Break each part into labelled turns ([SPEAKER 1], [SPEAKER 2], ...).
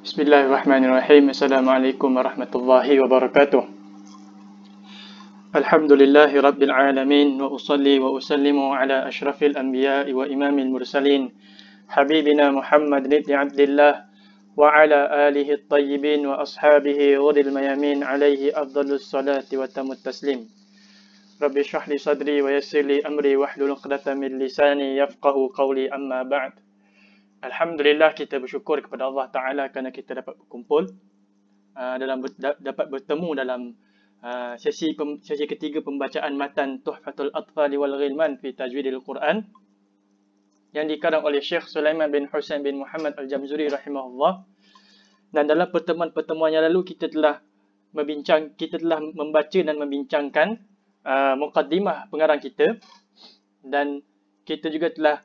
[SPEAKER 1] بسم الله الرحمن الرحيم السلام عليكم ورحمة الله وبركاته الحمد لله رب العالمين وأصلي وأسلم على أشرف الأنبياء وإمام المرسلين حبيبنا محمد بن عبد الله وعلى آله الطيبين وأصحابه غر الميامين عليه أفضل الصلاة وتم التسليم رب اشرح لي صدري ويسر لي أمري واحلل عقدة من لساني يفقه قولي أما بعد Alhamdulillah kita bersyukur kepada Allah Ta'ala kerana kita dapat berkumpul uh, dalam dapat bertemu dalam uh, sesi sesi ketiga pembacaan matan Tuhfatul Atfali wal Ghilman fi Tajwidil Quran yang dikarang oleh Syekh Sulaiman bin Husain bin Muhammad Al-Jamzuri rahimahullah dan dalam pertemuan-pertemuan yang lalu kita telah membincang kita telah membaca dan membincangkan uh, mukaddimah pengarang kita dan kita juga telah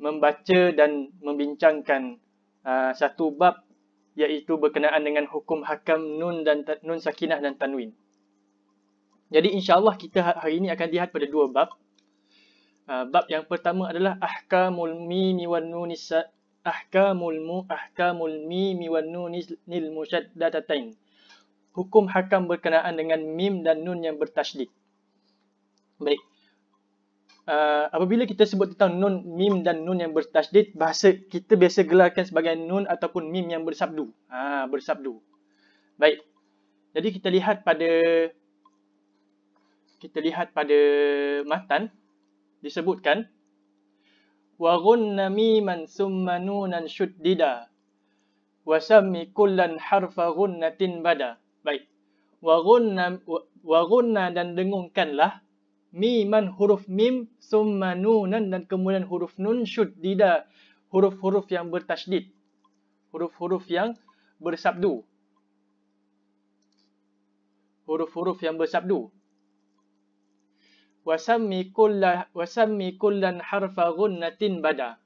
[SPEAKER 1] membaca dan membincangkan uh, satu bab iaitu berkenaan dengan hukum hakam nun dan nun sakinah dan tanwin. Jadi insya-Allah kita ha-, hari ini akan lihat pada dua bab. Uh, bab yang pertama adalah ahkamul mimi wan nunis ahkamul mu ahkamul mimi wan nunis nil musyaddadatain. Hukum hakam berkenaan dengan mim dan nun yang bertasydid. Baik uh, apabila kita sebut tentang nun mim dan nun yang bertajdid bahasa kita biasa gelarkan sebagai nun ataupun mim yang bersabdu ha bersabdu baik jadi kita lihat pada kita lihat pada matan disebutkan wa gunna miman summa nunan shuddida wa sammi kullan harfa gunnatin bada baik wa gunna wa gunna dan dengungkanlah miman huruf mim summa nunan dan kemudian huruf nun syud dida huruf-huruf yang bertajdid huruf-huruf yang bersabdu huruf-huruf yang bersabdu wasammi kullan wasammi kullan harfa gunnatin bada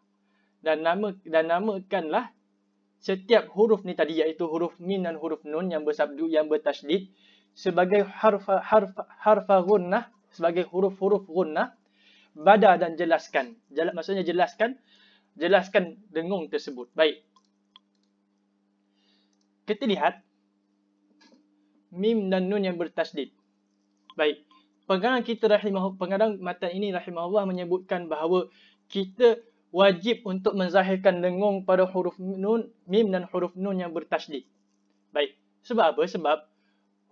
[SPEAKER 1] dan nama dan namakanlah setiap huruf ni tadi iaitu huruf min dan huruf nun yang bersabdu yang bertajdid sebagai harfa harfa harfa gunnah sebagai huruf-huruf gunnah bada dan jelaskan jelas maksudnya jelaskan jelaskan dengung tersebut baik kita lihat mim dan nun yang bertasdid baik pengarang kita rahimah pengarang mata ini rahimahullah menyebutkan bahawa kita wajib untuk menzahirkan dengung pada huruf nun mim dan huruf nun yang bertasdid baik sebab apa sebab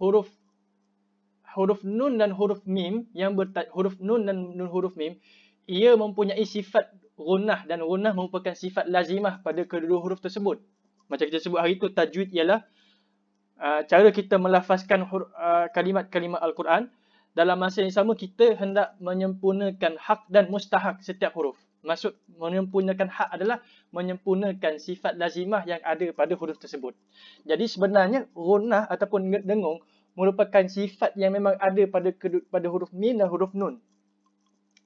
[SPEAKER 1] huruf huruf nun dan huruf mim yang bertaj huruf nun dan nun huruf mim ia mempunyai sifat runah dan runah merupakan sifat lazimah pada kedua huruf tersebut macam kita sebut hari itu tajwid ialah uh, cara kita melafazkan uh, kalimat-kalimat al-Quran dalam masa yang sama kita hendak menyempurnakan hak dan mustahak setiap huruf maksud menyempurnakan hak adalah menyempurnakan sifat lazimah yang ada pada huruf tersebut jadi sebenarnya runah ataupun dengung merupakan sifat yang memang ada pada pada huruf min dan huruf nun.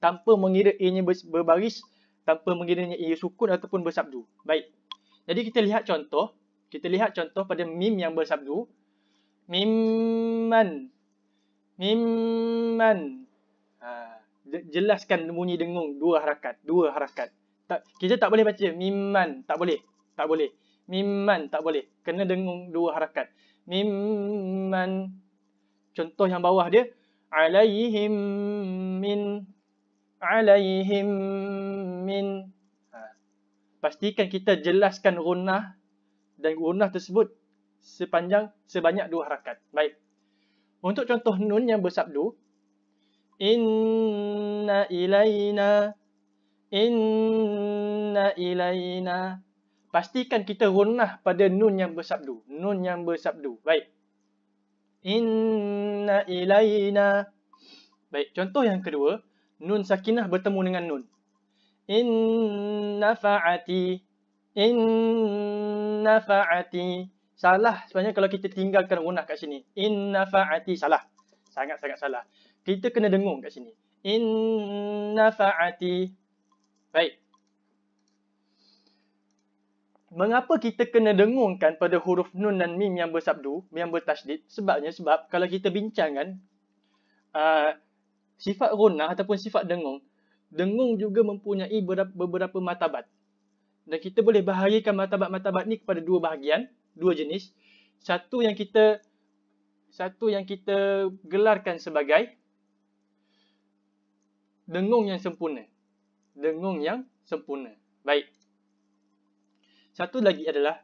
[SPEAKER 1] Tanpa mengira ianya berbaris, tanpa mengira ia sukun ataupun bersabdu. Baik. Jadi kita lihat contoh. Kita lihat contoh pada mim yang bersabdu. Mimman. Mimman. Ha. Jelaskan bunyi dengung dua harakat. Dua harakat. Tak, kita tak boleh baca mimman. Tak boleh. Tak boleh. Mimman tak boleh. Kena dengung dua harakat. Mimman contoh yang bawah dia alaihim min alaihim min ha. pastikan kita jelaskan gunnah dan gunnah tersebut sepanjang sebanyak dua harakat baik untuk contoh nun yang bersabdu inna ilaina inna ilaina pastikan kita gunnah pada nun yang bersabdu nun yang bersabdu baik inna ilaina. Baik, contoh yang kedua, nun sakinah bertemu dengan nun. Inna fa'ati. Inna fa'ati. Salah sebenarnya kalau kita tinggalkan gunah kat sini. Inna fa'ati. Salah. Sangat-sangat salah. Kita kena dengung kat sini. Inna fa'ati. Baik mengapa kita kena dengungkan pada huruf nun dan mim yang bersabdu, yang bertajdid? Sebabnya sebab kalau kita bincangkan uh, sifat runah ataupun sifat dengung, dengung juga mempunyai beberapa, beberapa matabat. Dan kita boleh bahagikan matabat-matabat ni kepada dua bahagian, dua jenis. Satu yang kita satu yang kita gelarkan sebagai dengung yang sempurna. Dengung yang sempurna. Baik. Satu lagi adalah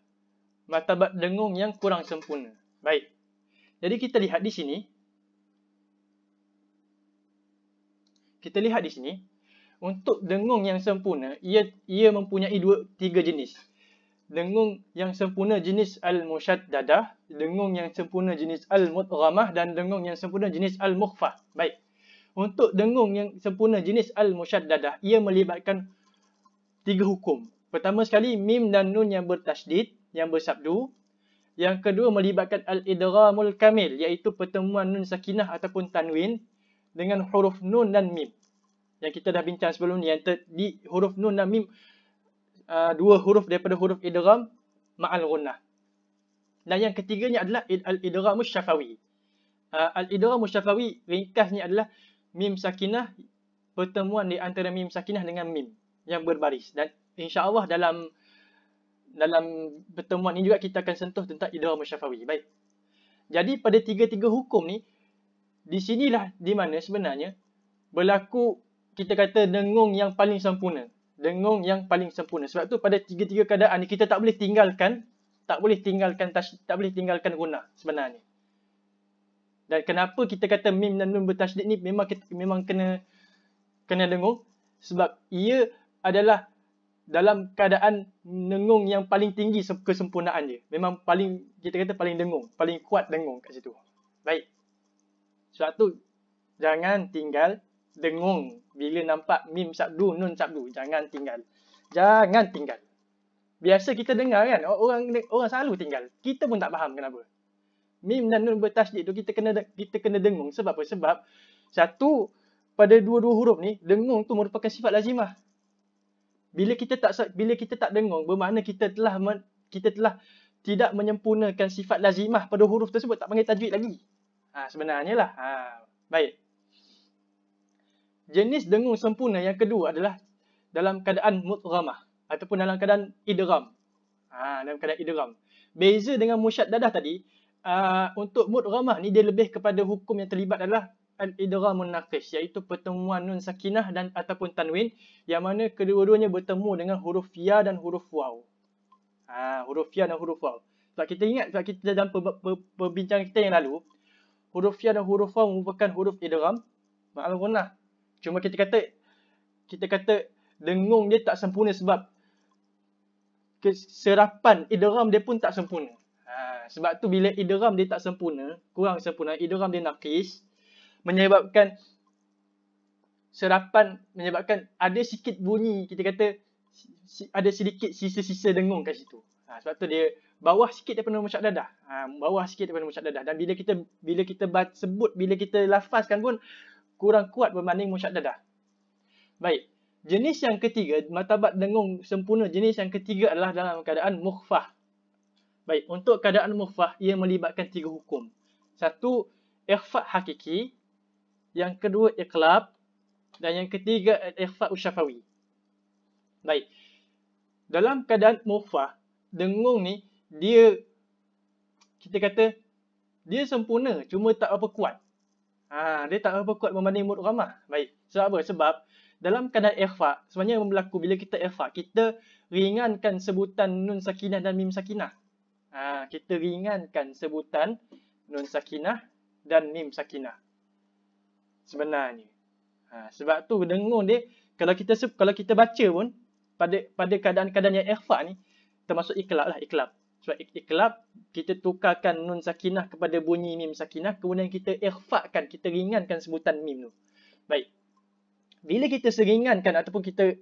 [SPEAKER 1] martabat dengung yang kurang sempurna. Baik. Jadi kita lihat di sini. Kita lihat di sini. Untuk dengung yang sempurna, ia ia mempunyai dua tiga jenis. Dengung yang sempurna jenis al dadah, dengung yang sempurna jenis Al-Mudghamah dan dengung yang sempurna jenis Al-Mukhfah. Baik. Untuk dengung yang sempurna jenis Al-Mushaddadah, ia melibatkan tiga hukum. Pertama sekali, mim dan nun yang bertajdid, yang bersabdu. Yang kedua, melibatkan al-idramul kamil, iaitu pertemuan nun sakinah ataupun tanwin dengan huruf nun dan mim. Yang kita dah bincang sebelum ni, yang di huruf nun dan mim, uh, dua huruf daripada huruf idram, ma'al runnah. Dan yang ketiganya adalah al-idramul syafawi. Uh, al-idramul syafawi, ringkasnya adalah mim sakinah, pertemuan di antara mim sakinah dengan mim yang berbaris. Dan insyaallah dalam dalam pertemuan ini juga kita akan sentuh tentang idrar musyafawi baik jadi pada tiga-tiga hukum ni di sinilah di mana sebenarnya berlaku kita kata dengung yang paling sempurna dengung yang paling sempurna sebab tu pada tiga-tiga keadaan ni kita tak boleh tinggalkan tak boleh tinggalkan tak boleh tinggalkan guna sebenarnya dan kenapa kita kata mim dan nun bertasydid ni memang kita, memang kena kena dengung sebab ia adalah dalam keadaan dengung yang paling tinggi kesempurnaan dia. Memang paling kita kata paling dengung, paling kuat dengung kat situ. Baik. Sebab tu jangan tinggal dengung bila nampak mim sabdu, nun sabdu. Jangan tinggal. Jangan tinggal. Biasa kita dengar kan orang orang selalu tinggal. Kita pun tak faham kenapa. Mim dan nun bertasdid tu kita kena kita kena dengung sebab apa? Sebab satu pada dua-dua huruf ni, dengung tu merupakan sifat lazimah bila kita tak bila kita tak dengung bermakna kita telah men, kita telah tidak menyempurnakan sifat lazimah pada huruf tersebut tak panggil tajwid lagi. Ha sebenarnya lah. Ha baik. Jenis dengung sempurna yang kedua adalah dalam keadaan mudghamah ataupun dalam keadaan idgham. Ha dalam keadaan idgham. Beza dengan musyaddadah tadi, uh, untuk mudghamah ni dia lebih kepada hukum yang terlibat adalah al-idramun naqish iaitu pertemuan nun sakinah dan ataupun tanwin yang mana kedua-duanya bertemu dengan huruf ya dan huruf waw. Ha, huruf ya dan huruf waw. Sebab kita ingat sebab kita dalam per, per, perbincangan kita yang lalu huruf ya dan huruf waw merupakan huruf idram ma'al gunnah. Cuma kita kata kita kata dengung dia tak sempurna sebab serapan idram dia pun tak sempurna. Ha, sebab tu bila idram dia tak sempurna, kurang sempurna, idram dia naqis, menyebabkan serapan menyebabkan ada sikit bunyi kita kata ada sedikit sisa-sisa dengung kat situ. Ha, sebab tu dia bawah sikit daripada mushak dadah. Ha, bawah sikit daripada mushak dadah dan bila kita bila kita sebut bila kita lafazkan pun kurang kuat berbanding mushak dadah. Baik. Jenis yang ketiga matabat dengung sempurna jenis yang ketiga adalah dalam keadaan mukhfah. Baik, untuk keadaan mukhfah ia melibatkan tiga hukum. Satu, ikhfa hakiki, yang kedua ikhlab dan yang ketiga ikhfa usyafawi. Baik. Dalam keadaan mufah, dengung ni dia kita kata dia sempurna cuma tak apa kuat. Ha, dia tak apa kuat berbanding mud ghamah. Baik. Sebab apa? Sebab dalam keadaan ikhfa sebenarnya yang berlaku bila kita ikhfa kita ringankan sebutan nun sakinah dan mim sakinah. Ha, kita ringankan sebutan nun sakinah dan mim sakinah sebenarnya. Ha, sebab tu dengung dia kalau kita kalau kita baca pun pada pada keadaan-keadaan yang ikhfa ni termasuk ikhlab lah ikhlab. Sebab ikhlab kita tukarkan nun sakinah kepada bunyi mim sakinah kemudian kita ikhfakan, kita ringankan sebutan mim tu. Baik. Bila kita seringankan ataupun kita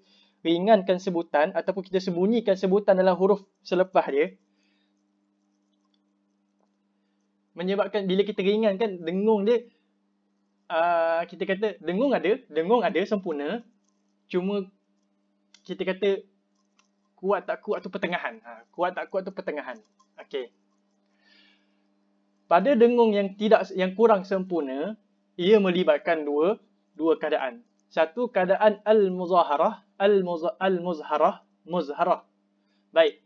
[SPEAKER 1] ringankan sebutan ataupun kita sembunyikan sebutan dalam huruf selepas dia menyebabkan bila kita ringankan dengung dia Ah, kita kata dengung ada, dengung ada sempurna. Cuma kita kata kuat tak kuat tu pertengahan. Ha, kuat tak kuat tu pertengahan. Okey. Pada dengung yang tidak yang kurang sempurna, ia melibatkan dua dua keadaan. Satu keadaan al-muzaharah, al-muzharah, al muzharah. Baik.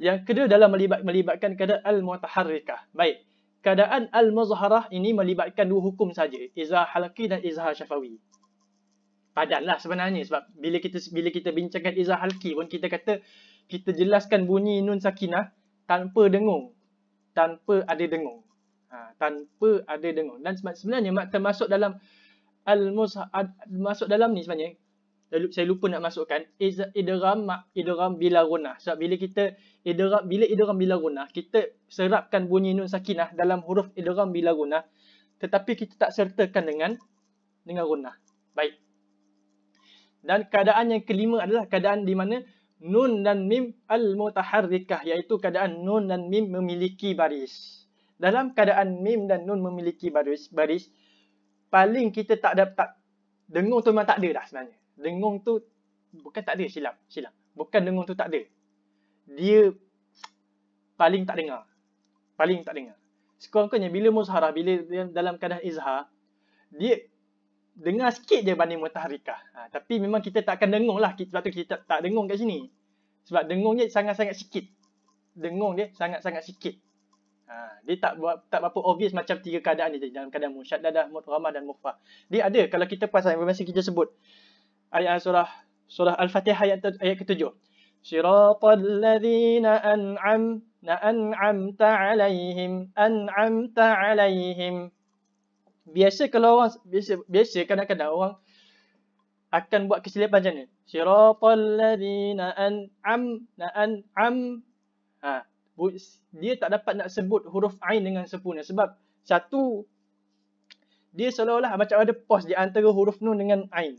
[SPEAKER 1] Yang kedua dalam melibat, melibatkan keadaan al-mutaharrikah. Baik keadaan al-muzharah ini melibatkan dua hukum saja, izhar halaki dan izhar syafawi. Padanlah sebenarnya sebab bila kita bila kita bincangkan izhar halaki, pun kita kata kita jelaskan bunyi nun sakinah tanpa dengung, tanpa ada dengung. Ha, tanpa ada dengung dan sebenarnya mak termasuk dalam al-muzharah masuk dalam ni sebenarnya saya lupa nak masukkan iz idram idram bila runah sebab bila kita idram bila idram bila runah kita serapkan bunyi nun sakinah dalam huruf idram bila runah tetapi kita tak sertakan dengan dengan runah baik dan keadaan yang kelima adalah keadaan di mana nun dan mim al mutaharrikah iaitu keadaan nun dan mim memiliki baris dalam keadaan mim dan nun memiliki baris baris paling kita tak dapat dengung tu memang tak ada dah sebenarnya dengung tu bukan tak ada silap, silap. Bukan dengung tu tak ada. Dia paling tak dengar. Paling tak dengar. Sekurang-kurangnya bila muzharah, bila dalam keadaan izhar, dia dengar sikit je banding mutaharikah. Ha, tapi memang kita tak akan dengung lah. Sebab tu kita tak, tak dengung kat sini. Sebab dengung dia sangat-sangat sikit. Dengung dia sangat-sangat sikit. Ha, dia tak buat tak apa obvious macam tiga keadaan ni. Dalam keadaan musyadadah dadah, mutramah dan mukfah. Dia ada. Kalau kita pasang, masa kita sebut ayat surah surah Al-Fatihah ayat ayat ketujuh. Siratal ladzina an'am na'amta 'alaihim an'amta 'alaihim. Biasa kalau orang biasa biasa kadang-kadang orang akan buat kesilapan macam ni. Siratal ladzina an'am na'am ha dia tak dapat nak sebut huruf ain dengan sempurna sebab satu dia seolah-olah macam ada pos di antara huruf nun dengan ain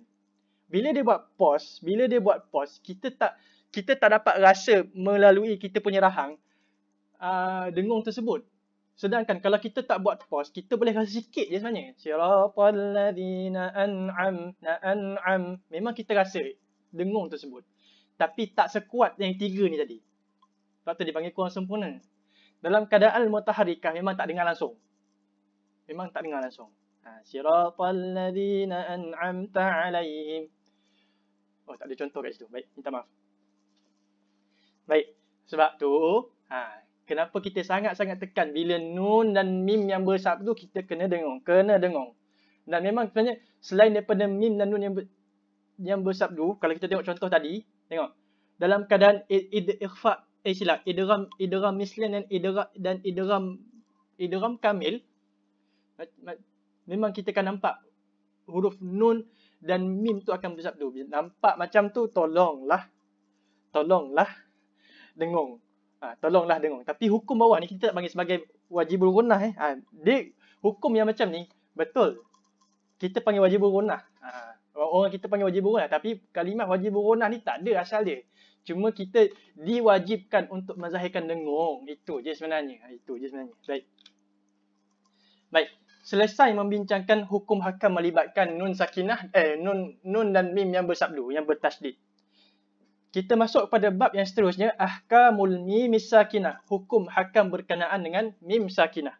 [SPEAKER 1] bila dia buat pause, bila dia buat pause, kita tak kita tak dapat rasa melalui kita punya rahang uh, dengung tersebut. Sedangkan kalau kita tak buat pause, kita boleh rasa sikit je sebenarnya. Siratul ladina an'am, na'an'am. Memang kita rasa dengung tersebut. Tapi tak sekuat yang tiga ni tadi. Sebab tu dipanggil kurang sempurna. Dalam keadaan mutaharikah memang tak dengar langsung. Memang tak dengar langsung. Ha, Siratul ladina an'amta alaihim. Oh, tak ada contoh kat situ. Baik, minta maaf. Baik, sebab tu, ha, kenapa kita sangat-sangat tekan bila nun dan mim yang tu kita kena dengung. Kena dengung. Dan memang sebenarnya, selain daripada mim dan nun yang ber, yang bersabdu, kalau kita tengok contoh tadi, tengok. Dalam keadaan id, eh silap, idram, idram mislin dan idram, dan idram, idram kamil, memang kita akan nampak huruf nun, dan mim tu akan macam tu. Nampak macam tu, tolonglah. Tolonglah dengung. Ha, tolonglah dengung. Tapi hukum bawah ni kita tak panggil sebagai wajibul gunah. Eh. Ha, dia, hukum yang macam ni, betul. Kita panggil wajibul gunah. Ha, orang kita panggil wajibul gunah. Tapi kalimat wajibul gunah ni tak ada asal dia. Cuma kita diwajibkan untuk menzahirkan dengung. Itu je sebenarnya. Ha, itu je sebenarnya. Baik. Baik selesai membincangkan hukum hakam melibatkan nun sakinah eh nun nun dan mim yang bersabdu yang bertasdid. Kita masuk pada bab yang seterusnya ahkamul mim sakinah, hukum hakam berkenaan dengan mim sakinah.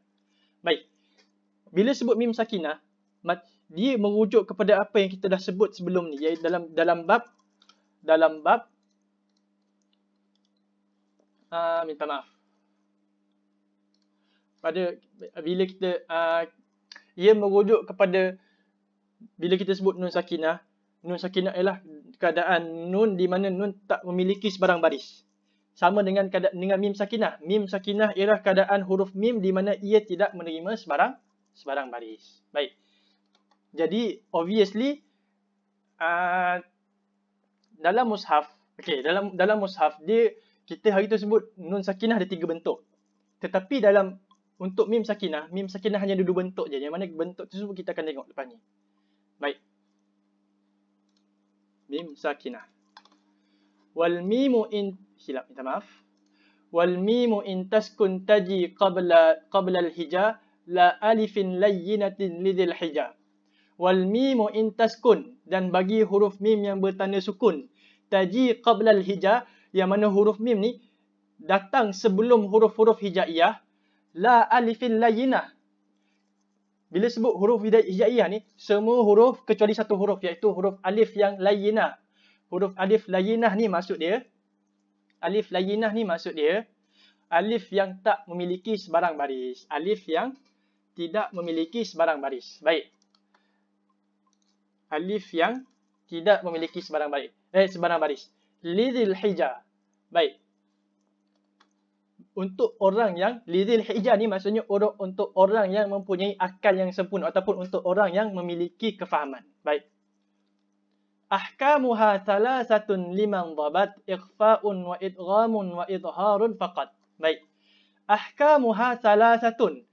[SPEAKER 1] Baik. Bila sebut mim sakinah, dia merujuk kepada apa yang kita dah sebut sebelum ni iaitu dalam dalam bab dalam bab uh, minta maaf. Pada bila kita uh, ia merujuk kepada bila kita sebut nun sakinah, nun sakinah ialah keadaan nun di mana nun tak memiliki sebarang baris. Sama dengan dengan mim sakinah. Mim sakinah ialah keadaan huruf mim di mana ia tidak menerima sebarang sebarang baris. Baik. Jadi obviously uh, dalam mushaf, okey, dalam dalam mushaf dia kita hari tu sebut nun sakinah ada tiga bentuk. Tetapi dalam untuk mim sakinah, mim sakinah hanya dua bentuk je. Yang mana bentuk tu semua kita akan tengok lepas ni. Baik. Mim sakinah. Wal mimu in silap minta maaf. Wal mimu in taskun taji qabla qabla al-hija la alifin layyinatin lidil hija. Wal mimu in taskun dan bagi huruf mim yang bertanda sukun taji qabla al-hija yang mana huruf mim ni datang sebelum huruf-huruf hijaiyah la alifin layinah. Bila sebut huruf hijaiyah ni, semua huruf kecuali satu huruf iaitu huruf alif yang layinah. Huruf alif layinah ni maksud dia, alif layinah ni maksud dia, alif yang tak memiliki sebarang baris. Alif yang tidak memiliki sebarang baris. Baik. Alif yang tidak memiliki sebarang baris. Eh, sebarang baris. Lidil hijah. Baik untuk orang yang lidil hijah ni maksudnya urut untuk orang yang mempunyai akal yang sempurna ataupun untuk orang yang memiliki kefahaman. Baik. Ahkamuha thalathatun liman dhabat ikhfa'un wa idghamun wa idharun faqat. Baik. Ahkamuha thalathatun.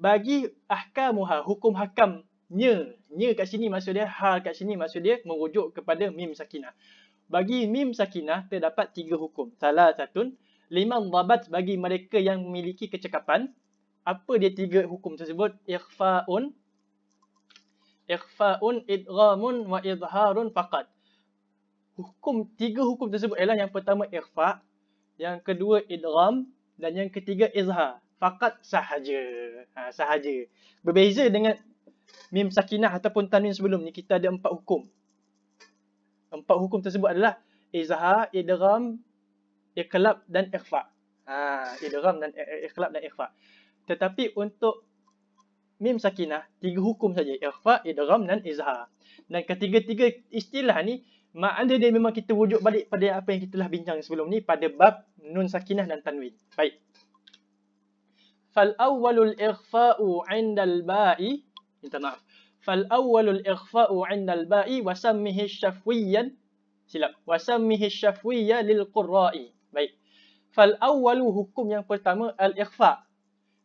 [SPEAKER 1] Bagi ahkamuha hukum hakam nya, nya kat sini maksud dia, ha kat sini maksud dia merujuk kepada mim sakinah. Bagi mim sakinah terdapat tiga hukum. Salah Lima dhabat bagi mereka yang memiliki kecekapan apa dia tiga hukum tersebut ikhfaun ikhfaun idghamun wa idharun faqat hukum tiga hukum tersebut ialah yang pertama ikhfa yang kedua idgham dan yang ketiga izhar faqat sahaja ha, sahaja berbeza dengan mim sakinah ataupun tanwin sebelum ni kita ada empat hukum empat hukum tersebut adalah izhar idgham ikhlab dan ikhfa. Ha, idgham dan ikhlab dan ikhfa. Tetapi untuk mim sakinah, tiga hukum saja, ikhfa, idgham dan izhar. Dan ketiga-tiga istilah ni Maknanya dia memang kita wujud balik pada apa yang kita telah bincang sebelum ni pada bab nun sakinah dan tanwin. Baik. Fal awwalul ikhfa'u 'inda al-ba'i. Minta maaf. Fal awwalul ikhfa'u 'inda al-ba'i wa sammihi syafwiyan. Silap. Wa sammihi syafwiyan lil qurra'i. Fal awalu hukum yang pertama al-ikhfa.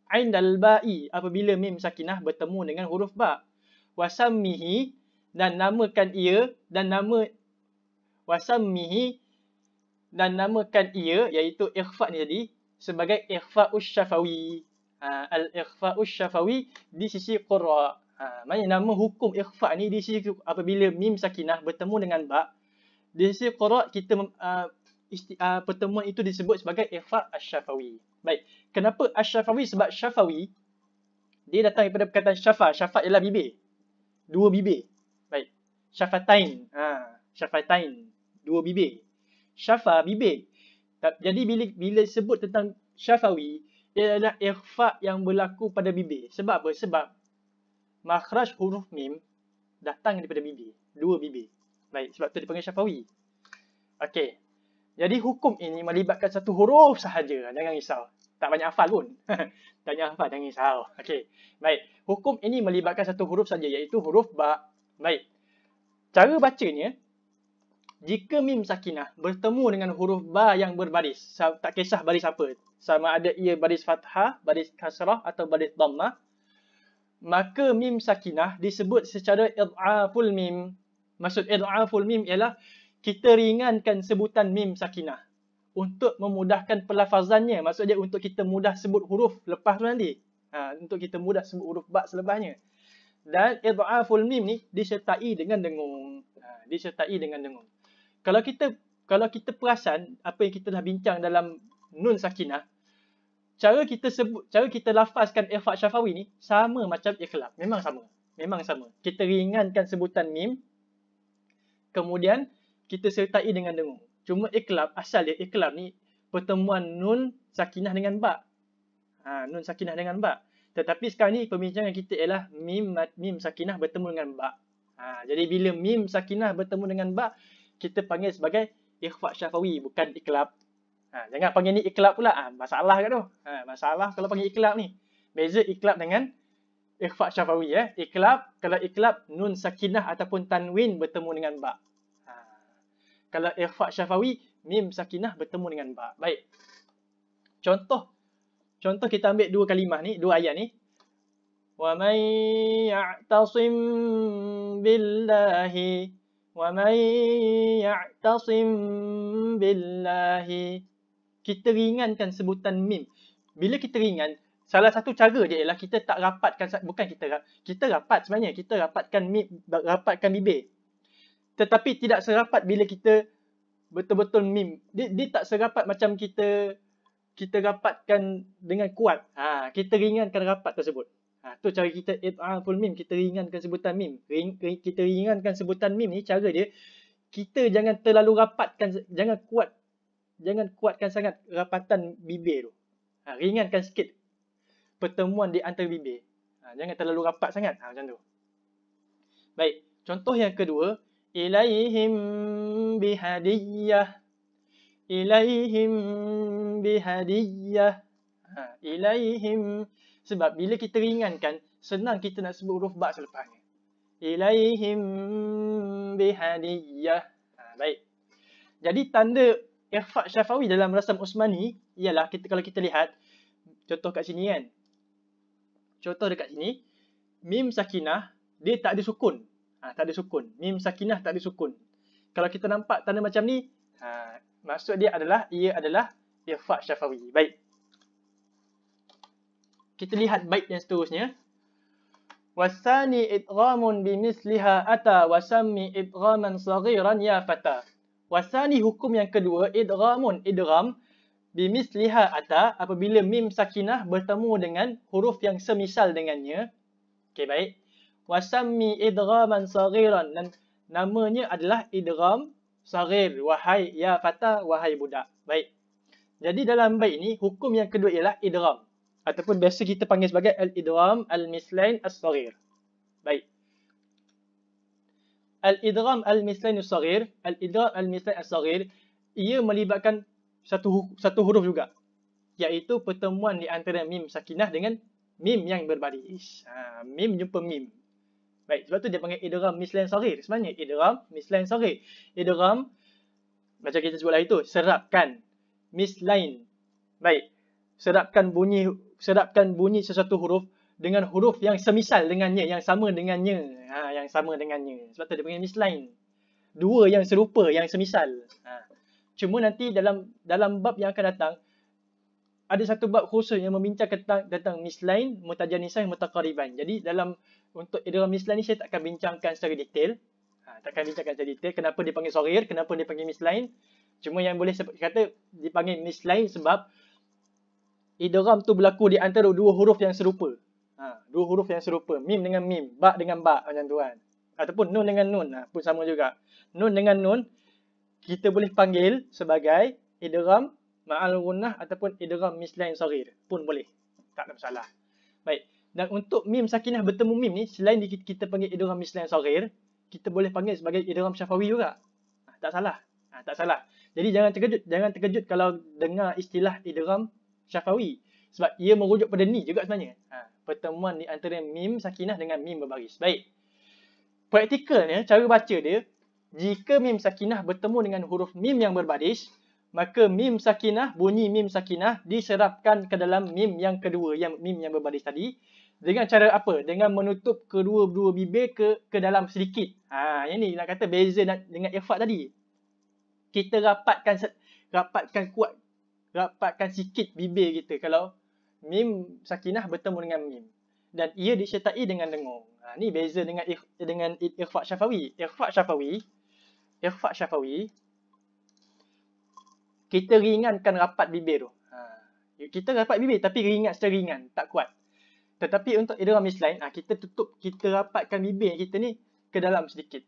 [SPEAKER 1] Ain dal ba'i apabila mim sakinah bertemu dengan huruf ba. Wasammihi dan namakan ia dan nama wasammihi dan namakan ia iaitu ikhfa ni tadi sebagai ikhfa usyafawi. Ha, al-ikhfa usyafawi di sisi qurra. Ha, maknanya nama hukum ikhfa ni di sisi apabila mim sakinah bertemu dengan ba. Di sisi qurra kita uh, isti, uh, pertemuan itu disebut sebagai Ikhfa Ash-Syafawi. Baik, kenapa Ash-Syafawi? Sebab shafawi? dia datang daripada perkataan Syafa. Syafa ialah bibir. Dua bibir. Baik, shafatain, Ha, shafatain, Dua bibir. Syafa, bibir. Jadi, bila, bila sebut tentang Syafawi, ia adalah ikhfa yang berlaku pada bibir. Sebab apa? Sebab makhraj huruf mim datang daripada bibir. Dua bibir. Baik, sebab tu dipanggil Syafawi. Okey, jadi hukum ini melibatkan satu huruf sahaja. Jangan risau. Tak banyak hafal pun. tak banyak hafal, jangan risau. Okey. Baik. Hukum ini melibatkan satu huruf sahaja iaitu huruf ba. Baik. Cara bacanya, jika mim sakinah bertemu dengan huruf ba yang berbaris, tak kisah baris apa, sama ada ia baris fathah, baris kasrah atau baris dhammah, maka mim sakinah disebut secara id'aful mim. Maksud id'aful mim ialah kita ringankan sebutan mim sakinah untuk memudahkan pelafazannya maksudnya untuk kita mudah sebut huruf lepas tu nanti ha, untuk kita mudah sebut huruf ba selepasnya dan idhaful mim ni disertai dengan dengung ha, disertai dengan dengung kalau kita kalau kita perasan apa yang kita dah bincang dalam nun sakinah cara kita sebut cara kita lafazkan ikhfa syafawi ni sama macam ikhlas memang sama memang sama kita ringankan sebutan mim kemudian kita sertai dengan dengung. Cuma iklab, asal dia iklab ni pertemuan nun sakinah dengan ba. Ha, nun sakinah dengan ba. Tetapi sekarang ni pembincangan kita ialah mim, mim sakinah bertemu dengan ba. Ha, jadi bila mim sakinah bertemu dengan ba, kita panggil sebagai ikhfa syafawi, bukan iklab. Ha, jangan panggil ni iklab pula. Ha, masalah kat tu. Ha, masalah kalau panggil iklab ni. Beza iklab dengan ikhfa syafawi. Eh. Iklab, kalau iklab, nun sakinah ataupun tanwin bertemu dengan ba kalau ikhfa syafawi mim sakinah bertemu dengan ba. Baik. Contoh contoh kita ambil dua kalimah ni, dua ayat ni. Wa may ya'tasim billahi wa may ya'tasim billahi. Kita ringankan sebutan mim. Bila kita ringan, salah satu cara dia ialah kita tak rapatkan bukan kita kita rapat sebenarnya, kita rapatkan mim rapatkan bibir tetapi tidak serapat bila kita betul-betul mim. Dia, dia tak serapat macam kita kita rapatkan dengan kuat. Ha, kita ringankan rapat tersebut. Ha, tu cara kita itaful eh, ha, mim, kita ringankan sebutan mim. Ring, kita ringankan sebutan mim ni cara dia kita jangan terlalu rapatkan jangan kuat jangan kuatkan sangat rapatan bibir tu. Ha, ringankan sikit pertemuan di antara bibir. Ha, jangan terlalu rapat sangat ha, macam tu. Baik, contoh yang kedua, إليهم بهدية إليهم بهدية ha, إليهم sebab bila kita ringankan senang kita nak sebut huruf ba selepas ni إليهم بهدية ha, baik jadi tanda irfa syafawi dalam rasam Usmani ialah kita kalau kita lihat contoh kat sini kan contoh dekat sini mim sakinah dia tak ada sukun ha, tak ada sukun. Mim sakinah tak ada sukun. Kalau kita nampak tanda macam ni, ha, maksud dia adalah ia adalah ikhfa syafawi. Baik. Kita lihat baik yang seterusnya. Wasani idghamun bimisliha ata wasammi idghaman saghiran ya fata. Wasani hukum yang kedua idghamun idgham bimisliha ata apabila mim sakinah bertemu dengan huruf yang semisal dengannya. Okey baik wasammi idghaman saghiran dan namanya adalah idgham saghir wahai ya fata wahai budak baik jadi dalam bait ini hukum yang kedua ialah idgham ataupun biasa kita panggil sebagai al idgham al mislain as saghir baik al idgham al mislain as saghir al idgham al mislain as saghir ia melibatkan satu satu huruf juga iaitu pertemuan di antara mim sakinah dengan mim yang berbaris. Ha, mim jumpa mim. Baik, sebab tu dia panggil idram mislen sahir. Sebenarnya idram mislen sahir. Idram macam kita sebutlah itu, serapkan mislain. Baik. Serapkan bunyi serapkan bunyi sesuatu huruf dengan huruf yang semisal dengannya, yang sama dengannya. Ha, yang sama dengannya. Sebab tu dia panggil mislain. Dua yang serupa, yang semisal. Ha. Cuma nanti dalam dalam bab yang akan datang ada satu bab khusus yang membincangkan tentang, tentang mislain, mutajanisah, mutakariban Jadi dalam untuk idrom mislain ni saya tak akan bincangkan secara detail. Ha, tak akan bincangkan secara detail. Kenapa dia panggil sorir, kenapa dia panggil mislain. Cuma yang boleh saya kata dipanggil mislain sebab idrom tu berlaku di antara dua huruf yang serupa. Ha, dua huruf yang serupa. Mim dengan mim. Bak dengan bak macam tu kan. Ataupun nun dengan nun. Ha, pun sama juga. Nun dengan nun, kita boleh panggil sebagai idrom ma'al gunnah ataupun idrom mislain sorir. Pun boleh. Tak ada masalah. Baik. Dan untuk mim sakinah bertemu mim ni, selain ni kita panggil idram mislan sarir, kita boleh panggil sebagai idram syafawi juga. Ha, tak salah. Ha, tak salah. Jadi jangan terkejut, jangan terkejut kalau dengar istilah idram syafawi. Sebab ia merujuk pada ni juga sebenarnya. Ha, pertemuan di antara mim sakinah dengan mim berbaris. Baik. Praktikalnya, cara baca dia, jika mim sakinah bertemu dengan huruf mim yang berbaris, maka mim sakinah, bunyi mim sakinah diserapkan ke dalam mim yang kedua, yang mim yang berbaris tadi dengan cara apa? Dengan menutup kedua-dua bibir ke ke dalam sedikit. Ha, yang ni nak kata beza dengan effort tadi. Kita rapatkan rapatkan kuat rapatkan sikit bibir kita kalau mim sakinah bertemu dengan mim dan ia disertai dengan dengung. Ha, ni beza dengan dengan ikhfa syafawi. Ikhfa syafawi ikhfa syafawi kita ringankan rapat bibir tu. Ha, kita rapat bibir tapi ringan secara ringan, tak kuat. Tetapi untuk idrah misline, ha, kita tutup, kita rapatkan bibir kita ni ke dalam sedikit.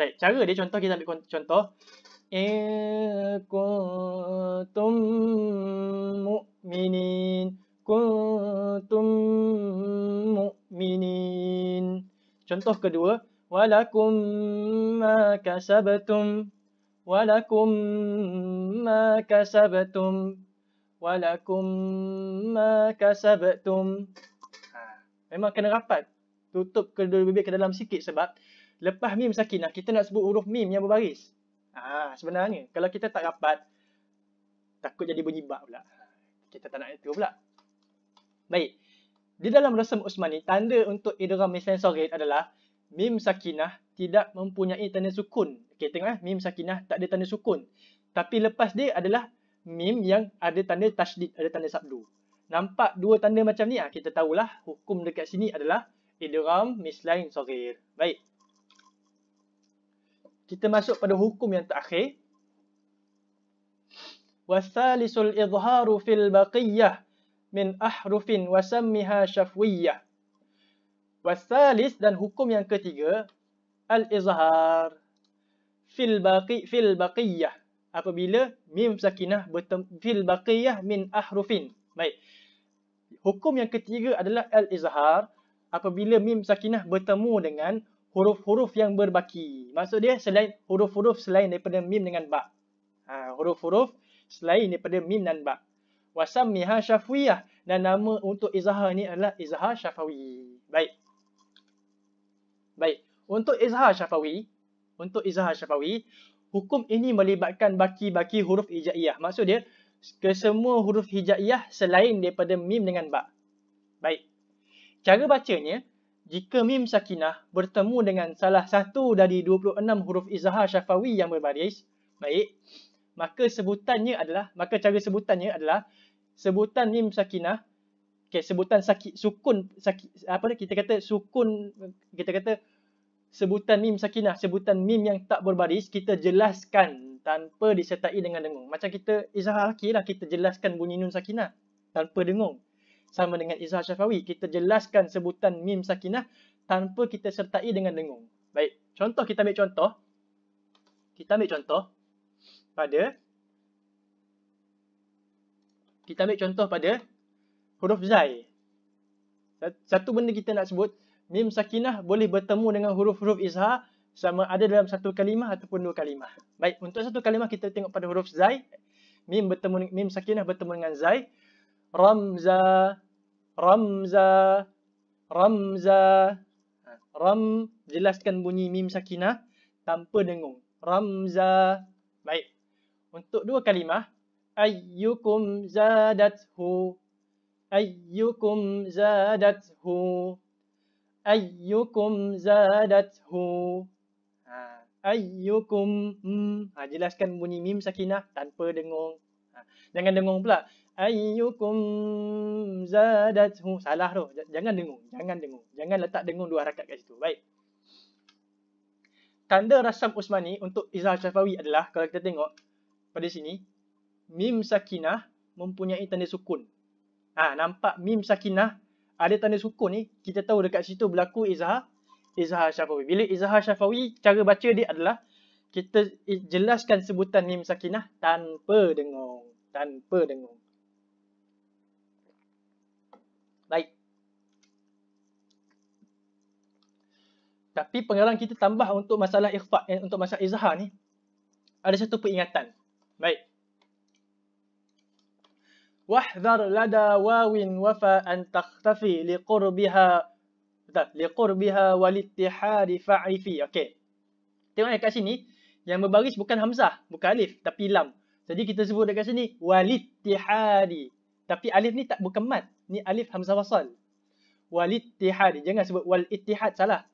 [SPEAKER 1] Baik, cara dia contoh kita ambil contoh. Ikutum mu'minin. Kutum mu'minin. Contoh kedua. Walakum ma kasabatum. Walakum ma kasabatum. Walakum ma kasabatum. Walakum ma kasabatum memang kena rapat tutup kedua bibir ke dalam sikit sebab lepas mim sakinah kita nak sebut huruf mim yang berbaris. Ah ha, sebenarnya kalau kita tak rapat takut jadi bunyi bab pula. Kita tak nak itu pula. Baik. Di dalam rasam Usmani tanda untuk idgham mislensorit adalah mim sakinah tidak mempunyai tanda sukun. Okey tengok eh mim sakinah tak ada tanda sukun. Tapi lepas dia adalah mim yang ada tanda tasydid, ada tanda sabdu nampak dua tanda macam ni, ah, kita tahulah hukum dekat sini adalah idram mislain sorir. Baik. Kita masuk pada hukum yang terakhir. Wasalisul izharu fil baqiyah min ahrufin wasammiha syafwiyah. Wasalis dan hukum yang ketiga, al-izhar fil baqi fil baqiyah apabila mim sakinah bertem, fil baqiyah min ahrufin Baik. Hukum yang ketiga adalah al-izhar apabila mim sakinah bertemu dengan huruf-huruf yang berbaki. Maksud dia selain huruf-huruf selain daripada mim dengan ba. Ha, huruf-huruf selain daripada mim dan ba. Wasammiha syafwiyah dan nama untuk izhar ni adalah izhar syafawi. Baik. Baik. Untuk izhar syafawi, untuk izhar syafawi, hukum ini melibatkan baki-baki huruf ijaiyah. Maksud dia, ke semua huruf hijaiyah selain daripada mim dengan ba. Baik. Cara bacanya, jika mim sakinah bertemu dengan salah satu dari 26 huruf izhar syafawi yang berbaris, baik, maka sebutannya adalah, maka cara sebutannya adalah sebutan mim sakinah Okay, sebutan sakit sukun sakit apa kita kata sukun kita kata sebutan mim sakinah sebutan mim yang tak berbaris kita jelaskan tanpa disertai dengan dengung. Macam kita izhar haki lah kita jelaskan bunyi nun sakinah tanpa dengung. Sama dengan izhar syafawi kita jelaskan sebutan mim sakinah tanpa kita sertai dengan dengung. Baik, contoh kita ambil contoh. Kita ambil contoh pada kita ambil contoh pada huruf zai. Satu benda kita nak sebut, mim sakinah boleh bertemu dengan huruf-huruf izhar sama ada dalam satu kalimah ataupun dua kalimah. Baik, untuk satu kalimah kita tengok pada huruf zai. Mim bertemu mim sakinah bertemu dengan zai. Ramza ramza ramza. Ha, Ram jelaskan bunyi mim sakinah tanpa dengung. Ramza. Baik. Untuk dua kalimah ayyukum zadathu ayyukum zadathu ayyukum zadathu, Ha. Ayyukum mm. Ha, jelaskan bunyi mim sakinah tanpa dengung. Ha. Jangan dengung pula. Ayyukum zadathu. Salah tu. jangan dengung. Jangan dengung. Jangan letak dengung dua harakat kat situ. Baik. Tanda rasam Usmani untuk Izhar Syafawi adalah kalau kita tengok pada sini mim sakinah mempunyai tanda sukun. Ha, nampak mim sakinah ada tanda sukun ni, kita tahu dekat situ berlaku izhar izhar syafawi. Bila izhar syafawi, cara baca dia adalah kita jelaskan sebutan mim sakinah tanpa dengung. Tanpa dengung. Baik. Tapi pengarang kita tambah untuk masalah ikhfa, eh, untuk masalah izhar ni. Ada satu peringatan. Baik. Wahdhar lada wawin wafa an takhtafi liqurbiha tak liqurbiha walittihadi fa'ifi okey tengok dekat sini yang berbaris bukan hamzah bukan alif tapi lam jadi kita sebut dekat sini walittihadi tapi alif ni tak bukan mat ni alif hamzah wasal walittihadi jangan sebut walittihad salah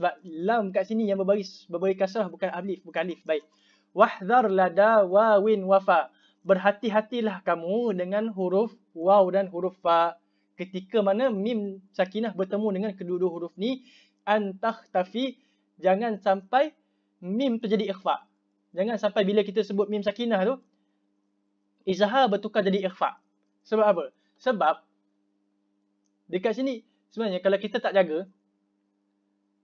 [SPEAKER 1] sebab lam kat sini yang berbaris berbaris kasrah bukan alif bukan alif baik wahdhar lada wawin wafa berhati-hatilah kamu dengan huruf waw dan huruf fa' ketika mana mim sakinah bertemu dengan kedua-dua huruf ni antah tafi jangan sampai mim tu jadi ikhfa jangan sampai bila kita sebut mim sakinah tu izhar bertukar jadi ikhfa sebab apa sebab dekat sini sebenarnya kalau kita tak jaga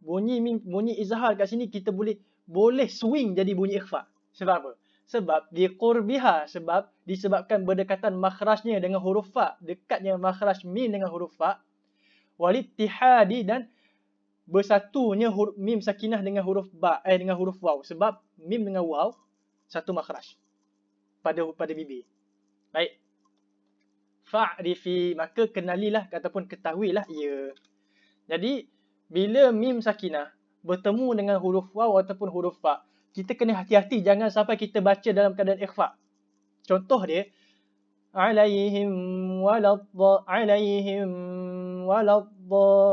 [SPEAKER 1] bunyi mim, bunyi izhar dekat sini kita boleh boleh swing jadi bunyi ikhfa sebab apa sebab di qurbiha sebab disebabkan berdekatan makhrajnya dengan huruf fa dekatnya makhraj mim dengan huruf fa walittihadi dan bersatunya huruf mim sakinah dengan huruf ba eh dengan huruf waw sebab mim dengan waw satu makhraj pada pada bibi baik fa'rifi maka kenalilah ataupun ketahuilah ia jadi bila mim sakinah bertemu dengan huruf waw ataupun huruf fa' kita kena hati-hati jangan sampai kita baca dalam keadaan ikhfa. Contoh dia alaihim walad alaihim walad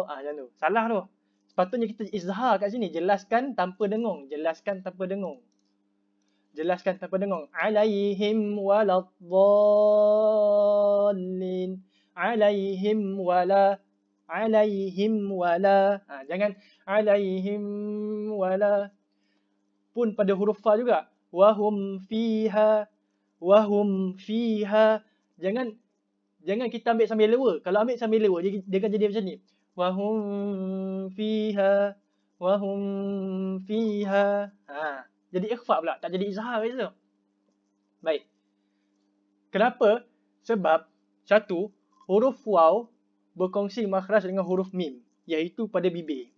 [SPEAKER 1] ah jangan tu. Salah tu. Sepatutnya kita izhar kat sini jelaskan tanpa dengung, jelaskan tanpa dengung. Jelaskan tanpa dengung. Alaihim waladhallin. Alaihim wala. Alaihim wala. Ha, jangan. Alaihim wala pun pada huruf fa juga. Wahum fiha. Wahum fiha. Jangan jangan kita ambil sambil lewa. Kalau ambil sambil lewa, dia, dia akan jadi macam ni. Wahum fiha. Wahum fiha. Ha. Jadi ikhfa pula. Tak jadi izhar ke Baik. Kenapa? Sebab satu, huruf waw berkongsi makhraj dengan huruf mim. Iaitu pada bibir.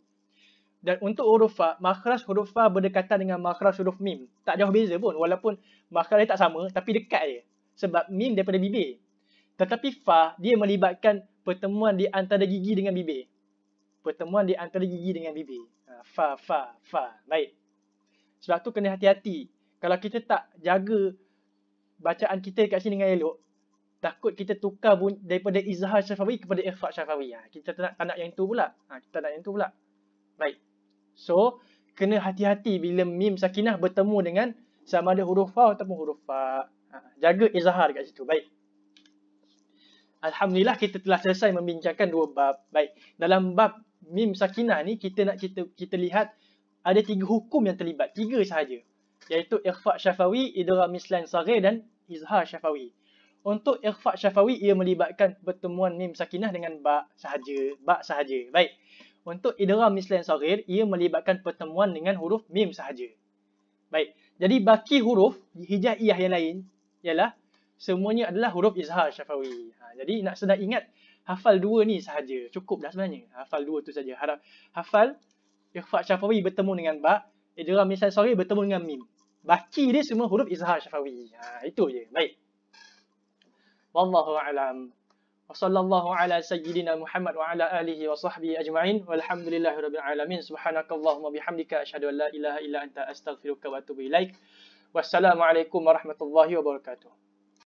[SPEAKER 1] Dan untuk huruf fa, makhraj huruf fa berdekatan dengan makhraj huruf mim. Tak jauh beza pun walaupun makhraj tak sama tapi dekat dia. Sebab mim daripada bibir. Tetapi fa dia melibatkan pertemuan di antara gigi dengan bibir. Pertemuan di antara gigi dengan bibir. Ha, fa, fa, fa. Baik. Sebab tu kena hati-hati. Kalau kita tak jaga bacaan kita dekat sini dengan elok, takut kita tukar bun- daripada izhar syafawi kepada ikhfa syafawi. Ha, kita tak nak, tak nak yang tu pula. Ha, kita tak nak yang tu pula. Baik. So, kena hati-hati bila mim sakinah bertemu dengan sama ada huruf fa ataupun huruf fa. Ha, jaga izhar dekat situ. Baik. Alhamdulillah kita telah selesai membincangkan dua bab. Baik. Dalam bab mim sakinah ni kita nak kita kita lihat ada tiga hukum yang terlibat. Tiga sahaja. Iaitu ikhfa syafawi, idgham mislan saghir dan izhar syafawi. Untuk ikhfa syafawi ia melibatkan pertemuan mim sakinah dengan ba sahaja. Ba sahaja. Baik untuk idgham mislan saghir ia melibatkan pertemuan dengan huruf mim sahaja. Baik, jadi baki huruf hijaiyah yang lain ialah semuanya adalah huruf izhar syafawi. Ha, jadi nak sedar ingat hafal dua ni sahaja cukup dah sebenarnya. Hafal dua tu saja. Harap hafal ikhfa syafawi bertemu dengan ba, idgham mislan saghir bertemu dengan mim. Baki dia semua huruf izhar syafawi. Ha, itu je. Baik. Wallahu a'lam. وصلى الله على سيدنا محمد وعلى آله وصحبه أجمعين والحمد لله رب العالمين سبحانك اللهم وبحمدك أشهد أن لا إله إلا أنت أستغفرك وأتوب إليك والسلام عليكم ورحمة الله وبركاته